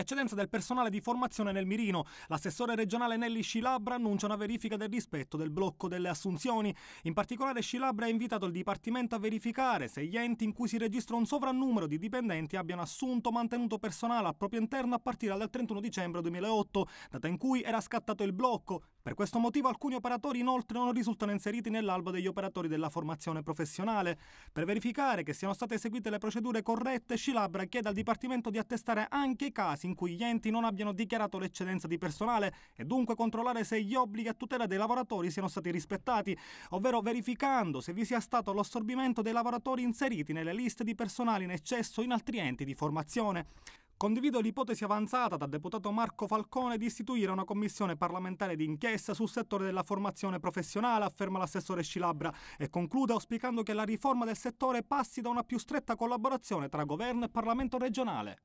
Eccedenza del personale di formazione nel mirino. L'assessore regionale Nelly Scilabra annuncia una verifica del rispetto del blocco delle assunzioni. In particolare Scilabra ha invitato il Dipartimento a verificare se gli enti in cui si registra un sovrannumero di dipendenti abbiano assunto o mantenuto personale al proprio interno a partire dal 31 dicembre 2008, data in cui era scattato il blocco, per questo motivo alcuni operatori inoltre non risultano inseriti nell'albo degli operatori della formazione professionale. Per verificare che siano state eseguite le procedure corrette, Scilabra chiede al Dipartimento di attestare anche i casi in cui gli enti non abbiano dichiarato l'eccedenza di personale e dunque controllare se gli obblighi a tutela dei lavoratori siano stati rispettati, ovvero verificando se vi sia stato l'assorbimento dei lavoratori inseriti nelle liste di personale in eccesso in altri enti di formazione. Condivido l'ipotesi avanzata dal deputato Marco Falcone di istituire una commissione parlamentare d'inchiesta sul settore della formazione professionale, afferma l'assessore Scilabra, e conclude auspicando che la riforma del settore passi da una più stretta collaborazione tra governo e Parlamento regionale.